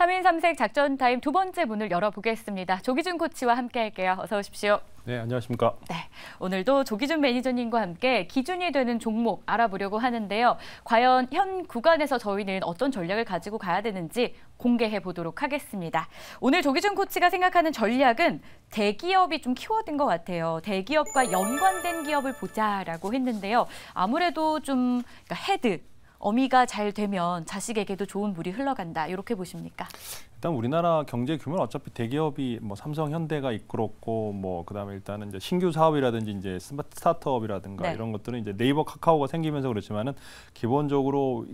3인 3색 작전 타임 두 번째 문을 열어보겠습니다. 조기준 코치와 함께할게요. 어서 오십시오. 네, 안녕하십니까. 네, 오늘도 조기준 매니저님과 함께 기준이 되는 종목 알아보려고 하는데요. 과연 현 구간에서 저희는 어떤 전략을 가지고 가야 되는지 공개해 보도록 하겠습니다. 오늘 조기준 코치가 생각하는 전략은 대기업이 좀 키워든 것 같아요. 대기업과 연관된 기업을 보자라고 했는데요. 아무래도 좀 그러니까 헤드, 어미가 잘 되면 자식에게도 좋은 물이 흘러간다. 이렇게 보십니까? 일단 우리나라 경제 규모는 어차피 대기업이 뭐 삼성, 현대가 이끌었고 뭐 그다음에 일단은 이제 신규 사업이라든지 이제 스마트 스타트업이라든가 네. 이런 것들은 이제 네이버, 카카오가 생기면서 그렇지만은 기본적으로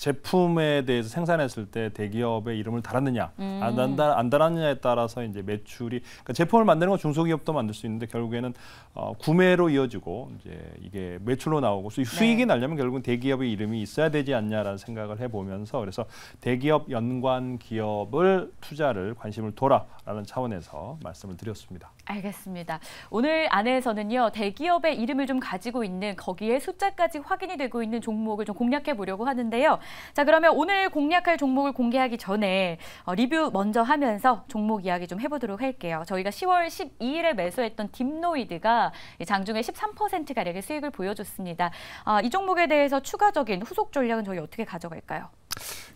제품에 대해서 생산했을 때 대기업의 이름을 달았느냐 음. 안, 안, 안 달았느냐에 따라서 이제 매출이 그러니까 제품을 만드는 건 중소기업도 만들 수 있는데 결국에는 어, 구매로 이어지고 이제 이게 매출로 나오고 네. 수익이 네. 나려면 결국은 대기업의 이름이 있어야 되지 않냐라는 생각을 해보면서 그래서 대기업 연관 기업을 투자를 관심을 둬라라는 차원에서 말씀을 드렸습니다. 알겠습니다. 오늘 안에서는요 대기업의 이름을 좀 가지고 있는 거기에 숫자까지 확인이 되고 있는 종목을 좀 공략해 보려고 하는데요. 자 그러면 오늘 공략할 종목을 공개하기 전에 어, 리뷰 먼저 하면서 종목 이야기 좀 해보도록 할게요. 저희가 10월 12일에 매수했던 딥노이드가 장중에 13% 가량의 수익을 보여줬습니다. 아, 이 종목에 대해서 추가적인 후속 전략은 저희 어떻게 가져갈까요?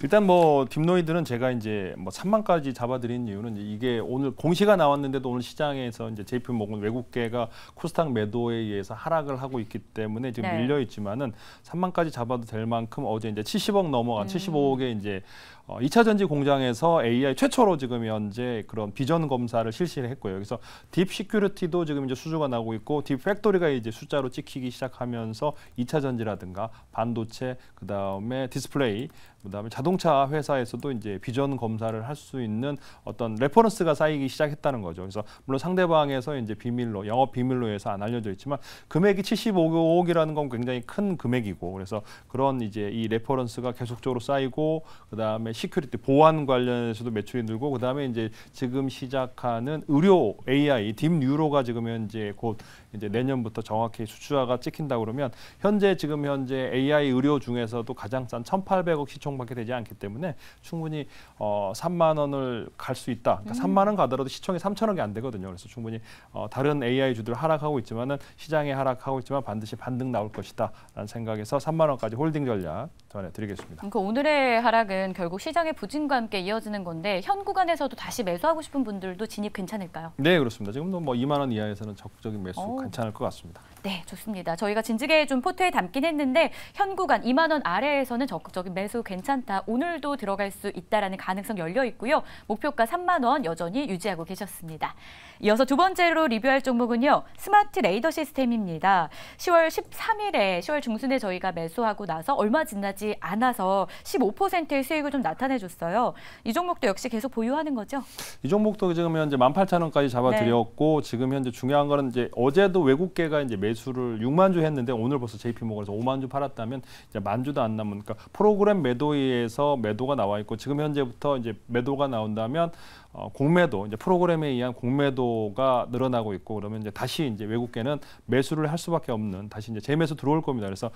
일단 뭐 딥노이드는 제가 이제 뭐 3만까지 잡아드린 이유는 이게 오늘 공시가 나왔는데도 오늘 시장에서 이제 JP 모건 외국계가 코스닥 매도에 의해서 하락을 하고 있기 때문에 지금 네. 밀려 있지만은 3만까지 잡아도 될 만큼 어제 이제 70억 넘어간 음. 75억에 이제 어, 2차 전지 공장에서 AI 최초로 지금 현재 그런 비전 검사를 실시를 했고요. 그래서 딥 시큐리티도 지금 이제 수주가 나오고 있고 딥 팩토리가 이제 숫자로 찍히기 시작하면서 2차 전지라든가 반도체 그다음에 디스플레이 그다음에 자동차 회사에서도 이제 비전 검사를 할 수 있는 어떤 레퍼런스가 쌓이기 시작했다는 거죠. 그래서 물론 상대방에서 이제 비밀로 영업 비밀로 해서 안 알려져 있지만 금액이 75억이라는 건 굉장히 큰 금액이고 그래서 그런 이제 이 레퍼런스가 계속적으로 쌓이고 그다음에 시큐리티 보안 관련해서도 매출이 늘고 그다음에 이제 지금 시작하는 의료 AI 딥 뉴로가 지금 현재 곧 이제 내년부터 정확히 수출화가 찍힌다 그러면 현재 지금 현재 AI 의료 중에서도 가장 싼 1,800억 시총 정도밖에 되지 않기 때문에 충분히 어, 3만 원을 갈 수 있다. 그러니까 음. 3만 원 가더라도 시총이 3천 원이 안 되거든요. 그래서 충분히 어, 다른 AI 주들 하락하고 있지만은 시장에 하락하고 있지만 반드시 반등 나올 것이다라는 생각에서 3만 원까지 홀딩 전략 전해드리겠습니다. 그러니까 오늘의 하락은 결국 시장의 부진과 함께 이어지는 건데 현 구간에서도 다시 매수하고 싶은 분들도 진입 괜찮을까요? 네 그렇습니다. 지금도 뭐 2만 원 이하에서는 적극적인 매수 오. 괜찮을 것 같습니다. 네 좋습니다. 저희가 진지게 좀 포트에 담긴 했는데 현 구간 2만 원 아래에서는 적극적인 매수 괜찮다. 오늘도 들어갈 수 있다라는 가능성 열려 있고요. 목표가 3만 원 여전히 유지하고 계셨습니다. 이어서 두 번째로 리뷰할 종목은요. 스마트 레이더 시스템입니다. 10월 13일에 10월 중순에 저희가 매수하고 나서 얼마 지나지 나지 않아서 15%의 수익을 좀 나타내줬어요. 이 종목도 역시 계속 보유하는 거죠? 이 종목도 지금 현재 18,000원까지 잡아드렸고 네. 지금 현재 중요한 거는 이제 어제도 외국계가 이제 매수를 6만 주 했는데 오늘 벌써 JP 모건에서 5만 주 팔았다면 이제 만 주도 안남으니까 그러니까 프로그램 매도에서 매도가 나와 있고 지금 현재부터 이제 매도가 나온다면 어, 공매도 이제 프로그램에 의한 공매도가 늘어나고 있고 그러면 이제 다시 이제 외국계는 매수를 할 수밖에 없는 다시 이제 재매수 들어올 겁니다. 그래서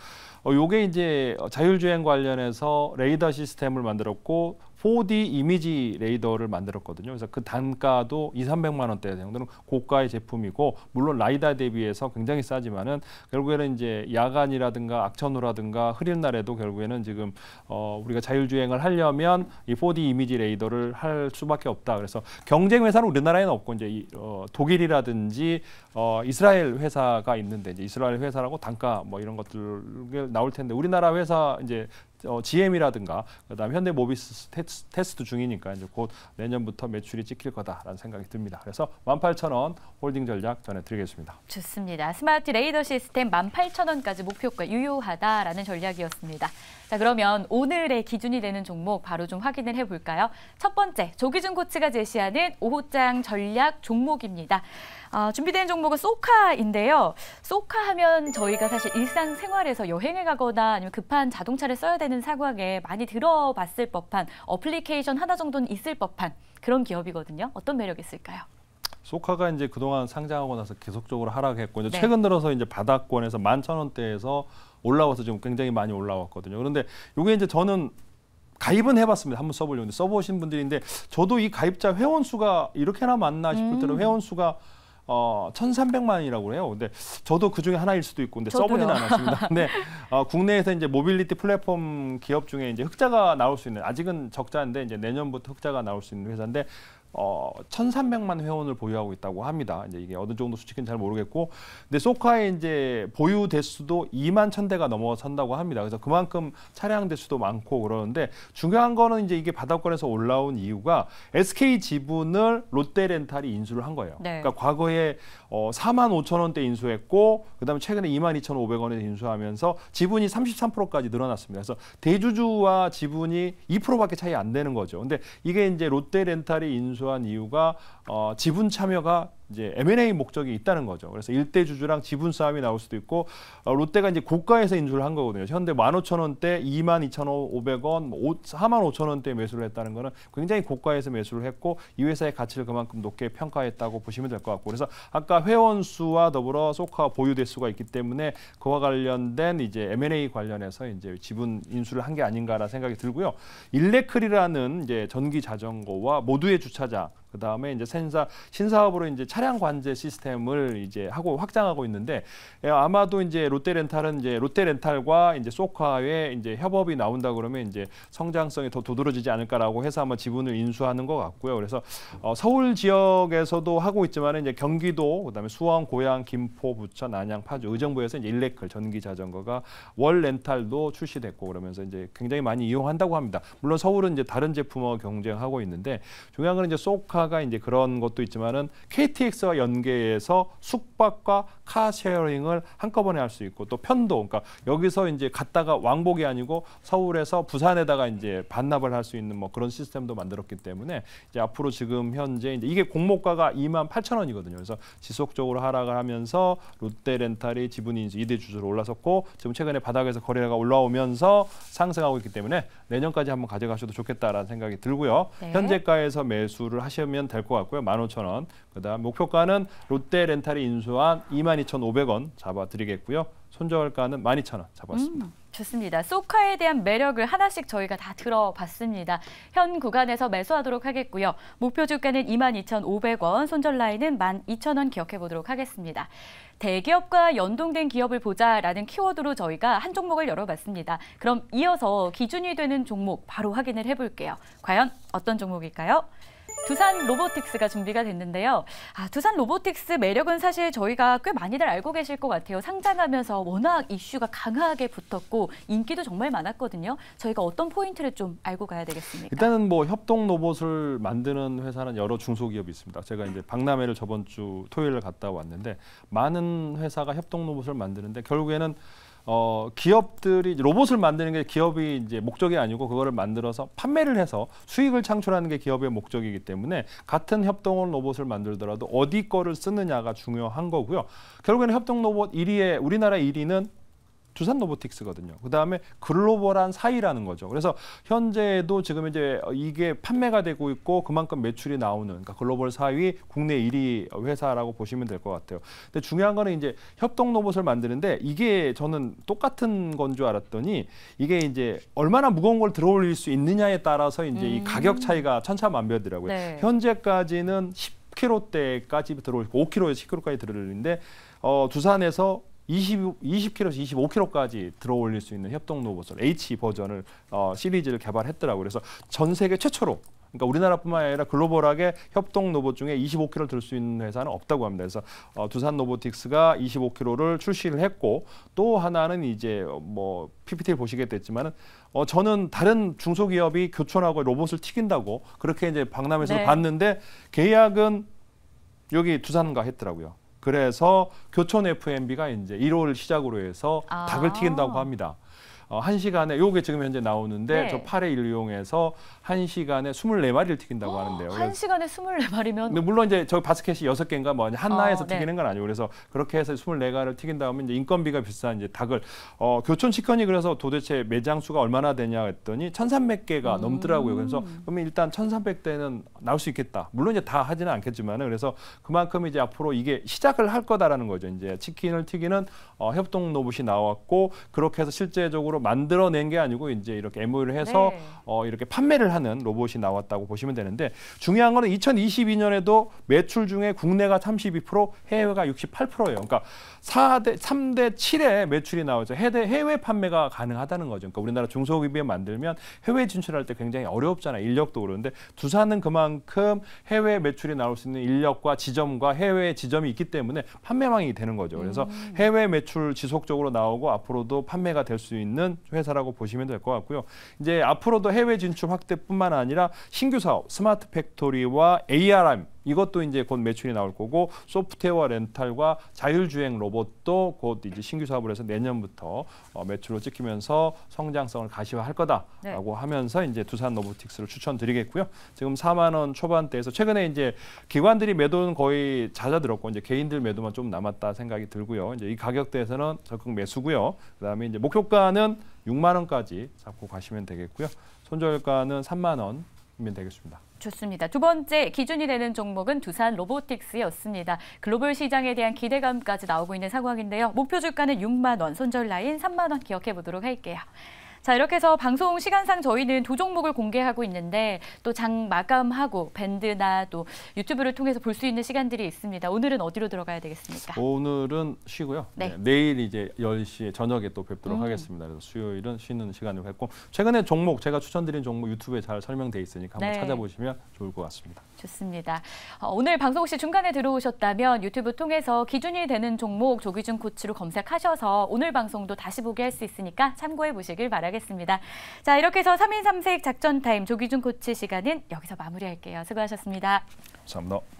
어, 요게 이제 자율주행 관련해서 레이더 시스템을 만들었고 4D 이미지 레이더를 만들었거든요. 그래서 그 단가도 2, 300만 원대 정도는 고가의 제품이고 물론 라이다 대비해서 굉장히 싸지만은 결국에는 이제 야간이라든가 악천후라든가 흐린 날에도 결국에는 지금 어 우리가 자율주행을 하려면 이 4D 이미지 레이더를 할 수밖에 없다. 그래서 경쟁 회사는 우리나라에는 없고 이제 이, 어 독일이라든지 어 이스라엘 회사가 있는데 이제 이스라엘 회사라고 단가 뭐 이런 것들 나올 텐데 우리나라 회사 이제 어, GM이라든가 그다음 현대모비스 테스, 테스트 중이니까 이제 곧 내년부터 매출이 찍힐 거다라는 생각이 듭니다. 그래서 18,000원 홀딩 전략 전해드리겠습니다. 좋습니다. 스마트 레이더 시스템 18,000원까지 목표가 유효하다라는 전략이었습니다. 자 그러면 오늘의 기준이 되는 종목 바로 좀 확인을 해볼까요? 첫 번째 조기준 코치가 제시하는 5호장 전략 종목입니다. 어, 준비된 종목은 소카인데요. 소카 하면 저희가 사실 일상생활에서 여행을 가거나 아니면 급한 자동차를 써야 되는 사과에 많이 들어봤을 법한 어플리케이션 하나 정도는 있을 법한 그런 기업이거든요. 어떤 매력이 있을까요? 소카가 이제 그동안 상장하고 나서 계속적으로 하락했고 이제 네. 최근 들어서 이제 바닥권에서 만 천 원대에서 올라와서 지금 굉장히 많이 올라왔거든요. 그런데 이게 이제 저는 가입은 해봤습니다. 한번 써보려고 써보신 분들인데 저도 이 가입자 회원 수가 이렇게나 많나 싶을 음. 때는 회원 수가 어, 1,300만이라고 해요. 근데 저도 그 중에 하나일 수도 있고, 근데 저도요. 써보진 않았습니다. 근데 어, 국내에서 이제 모빌리티 플랫폼 기업 중에 이제 흑자가 나올 수 있는 아직은 적자인데 이제 내년부터 흑자가 나올 수 있는 회사인데 어, 1,300만 회원을 보유하고 있다고 합니다. 이제 이게 어느 정도 수치는 인잘 모르겠고, 근데 소카의 이제 보유 대수도 2만 1,000대가 넘어선다고 합니다. 그래서 그만큼 차량 대수도 많고 그러는데 중요한 거는 이제 이게 바닷권에서 올라온 이유가 SK 지분을 롯데렌탈이 인수를 한 거예요. 네. 그러니까 과거에 어, 4만 5천 원대 인수했고, 그다음에 최근에 2만 2,500원에 인수하면서 지분이 33%까지 늘어났습니다. 그래서 대주주와 지분이 2%밖에 차이 안 되는 거죠. 근데 이게 이제 롯데렌탈이 인수 준수한 이유가 어, 지분 참여가 이제 M&A 목적이 있다는 거죠. 그래서 일대 주주랑 지분 싸움이 나올 수도 있고 어, 롯데가 이제 고가에서 인수를 한 거거든요. 현대 15,000원대, 22,500원, 45,000원대 매수를 했다는 거는 굉장히 고가에서 매수를 했고 이 회사의 가치를 그만큼 높게 평가했다고 보시면 될 것 같고 그래서 아까 회원 수와 더불어 소카 보유 대수가 있기 때문에 그와 관련된 이제 M&A 관련해서 이제 지분 인수를 한 게 아닌가라는 생각이 들고요. 일렉클이라는 이제 전기 자전거와 모두의 주차장 그 다음에 이제 신사 신사업으로 이제 차량 관제 시스템을 이제 하고 확장하고 있는데 예, 아마도 이제 롯데렌탈은 이제 롯데렌탈과 이제 소카의 이제 협업이 나온다 그러면 이제 성장성이 더 두드러지지 않을까라고 해서 아마 지분을 인수하는 것 같고요. 그래서 어, 서울 지역에서도 하고 있지만 이제 경기도 그다음에 수원, 고양, 김포, 부천, 안양, 파주 의정부에서 이제 일렉클 전기 자전거가 월 렌탈도 출시됐고 그러면서 이제 굉장히 많이 이용한다고 합니다. 물론 서울은 이제 다른 제품과 경쟁하고 있는데 중요한 건 이제 소카 알파가 이제 그런 것도 있지만은 KTX와 연계해서 숙박과 카셰어링을 한꺼번에 할 수 있고 또 편도 그러니까 여기서 이제 갔다가 왕복이 아니고 서울에서 부산에다가 이제 반납을 할 수 있는 뭐 그런 시스템도 만들었기 때문에 이제 앞으로 지금 현재 이제 이게 공모가가 2만 8천 원이거든요. 그래서 지속적으로 하락을 하면서 롯데렌탈이 지분이 이제 2대 주주로 올라섰고 지금 최근에 바닥에서 거래가 올라오면서 상승하고 있기 때문에 내년까지 한번 가져가셔도 좋겠다라는 생각이 들고요. 네. 현재가에서 매수를 하시면 될 것 같고요. 15,000원. 그다음 목표가는 롯데렌탈이 인수한 22,500원 잡아드리겠고요. 손절가는 12,000원 잡았습니다. 음. 좋습니다. 소카에 대한 매력을 하나씩 저희가 다 들어봤습니다. 현 구간에서 매수하도록 하겠고요. 목표 주가는 22,500원, 손절 라인은 12,000원 기억해 보도록 하겠습니다. 대기업과 연동된 기업을 보자라는 키워드로 저희가 한 종목을 열어봤습니다. 그럼 이어서 기준이 되는 종목 바로 확인을 해볼게요. 과연 어떤 종목일까요? 두산 로보틱스가 준비가 됐는데요. 아, 두산 로보틱스 매력은 사실 저희가 꽤 많이들 알고 계실 것 같아요. 상장하면서 워낙 이슈가 강하게 붙었고 인기도 정말 많았거든요. 저희가 어떤 포인트를 좀 알고 가야 되겠습니까? 일단은 뭐 협동 로봇을 만드는 회사는 여러 중소기업이 있습니다. 제가 이제 박람회를 저번 주 토요일에 갔다 왔는데 많은 회사가 협동 로봇을 만드는데 결국에는 어, 기업들이 로봇을 만드는 게 기업이 이제 목적이 아니고 그거를 만들어서 판매를 해서 수익을 창출하는 게 기업의 목적이기 때문에 같은 협동원 로봇을 만들더라도 어디 거를 쓰느냐가 중요한 거고요. 결국에는 협동 로봇 1위에 우리나라 1위는 두산 로보틱스거든요. 그 다음에 글로벌한 사이라는 거죠. 그래서 현재도 지금 이제 이게 판매가 되고 있고 그만큼 매출이 나오는 그러니까 글로벌 사위 국내 1위 회사라고 보시면 될 것 같아요. 근데 중요한 거는 이제 협동 로봇을 만드는데 이게 저는 똑같은 건 줄 알았더니 이게 이제 얼마나 무거운 걸 들어올릴 수 있느냐에 따라서 이제 음. 이 가격 음. 차이가 천차만별이더라고요. 네. 현재까지는 10kg대까지 들어올 5kg에서 10kg까지 들어올는데 어, 두산에서 20, 20kg에서 25kg까지 들어올릴 수 있는 협동 로봇을 H 버전을 어, 시리즈를 개발했더라고요. 그래서 전 세계 최초로 그러니까 우리나라뿐만 아니라 글로벌하게 협동 로봇 중에 25kg를 들수 있는 회사는 없다고 합니다. 그래서 어, 두산 로보틱스가 25kg를 출시를 했고 또 하나는 이제 뭐 PPT를 보시게 됐지만은 어, 저는 다른 중소기업이 교촌하고 로봇을 튀긴다고 그렇게 이제 박람회에서 네. 봤는데 계약은 여기 두산과 했더라고요. 그래서 교촌 FMB가 이제 1월 시작으로 해서 아. 닭을 튀긴다고 합니다. 어, 1시간에 요게 지금 현재 나오는데 네. 저 팔에 1 이용해서 1시간에 24마리를 튀긴다고 어, 하는데요. 1시간에 24마리면 근 물론 이제 저 바스켓이 6개인가 뭐 하나에서 어, 네. 튀기는 건 아니고 그래서 그렇게 해서 24가를 튀긴 다음에 이제 인건비가 비싼 이제 닭을 어, 교촌 치커니 그래서 도대체 매장 수가 얼마나 되냐 했더니 1,300개가 음. 넘더라고요. 그래서 그러면 일단 1,300대는 나올 수 있겠다. 물론 이제 다 하지는 않겠지만 그래서 그만큼 이제 앞으로 이게 시작을 할 거다라는 거죠. 이제 치킨을 튀기는 어, 협동 로봇이 나왔고 그렇게 해서 실제적으로 실제로 만들어낸 게 아니고 이제 이렇게 MOU를 해서 네. 어, 이렇게 판매를 하는 로봇이 나왔다고 보시면 되는데 중요한 거는 2022년에도 매출 중에 국내가 32% 해외가 68%예요. 그러니까 4대 3대 7의 매출이 나오죠. 해외 해외 판매가 가능하다는 거죠. 그러니까 우리나라 중소기업에 만들면 해외 진출할 때 굉장히 어렵잖아요. 인력도 그러는데 두산은 그만큼 해외 매출이 나올 수 있는 인력과 지점과 해외 지점이 있기 때문에 판매망이 되는 거죠. 그래서 음. 해외 매출 지속적으로 나오고 앞으로도 판매가 될 수 있는 있는 회사라고 보시면 될 것 같고요. 이제 앞으로도 해외 진출 확대뿐만 아니라 신규 사업 스마트 팩토리와 ARM 이것도 이제 곧 매출이 나올 거고 소프트웨어 렌탈과 자율주행 로봇도 곧 이제 신규 사업을 해서 내년부터 어, 매출로 찍히면서 성장성을 가시화할 거다라고 네. 하면서 이제 두산 로보틱스를 추천드리겠고요. 지금 4만 원 초반대에서 최근에 이제 기관들이 매도는 거의 잦아들었고 이제 개인들 매도만 좀 남았다 생각이 들고요. 이제 이 가격대에서는 적극 매수고요. 그다음에 이제 목표가는 6만 원까지 잡고 가시면 되겠고요. 손절가는 3만 원이면 되겠습니다. 좋습니다. 두 번째 기준이 되는 종목은 두산 로보틱스였습니다. 글로벌 시장에 대한 기대감까지 나오고 있는 상황인데요. 목표 주가는 6만 원, 손절 라인 3만 원 기억해 보도록 할게요. 자 이렇게 해서 방송 시간상 저희는 두 종목을 공개하고 있는데 또 장 마감하고 밴드나 또 유튜브를 통해서 볼 수 있는 시간들이 있습니다. 오늘은 어디로 들어가야 되겠습니까? 오늘은 쉬고요. 네. 네, 내일 이제 10시에 저녁에 또 뵙도록 음. 하겠습니다. 그래서 수요일은 쉬는 시간을 했고 최근에 종목 제가 추천드린 종목 유튜브에 잘 설명돼 있으니까 한번 네. 찾아보시면 좋을 것 같습니다. 좋습니다. 어, 오늘 방송 혹시 중간에 들어오셨다면 유튜브 통해서 기준이 되는 종목 조기준 코치로 검색하셔서 오늘 방송도 다시 보게 할 수 있으니까 참고해 보시길 바랍니다. 바라겠습니다. 자, 이렇게 해서 3인 3색 작전 타임 조기준 코치 시간은 여기서 마무리할게요. 수고하셨습니다. 감사합니다.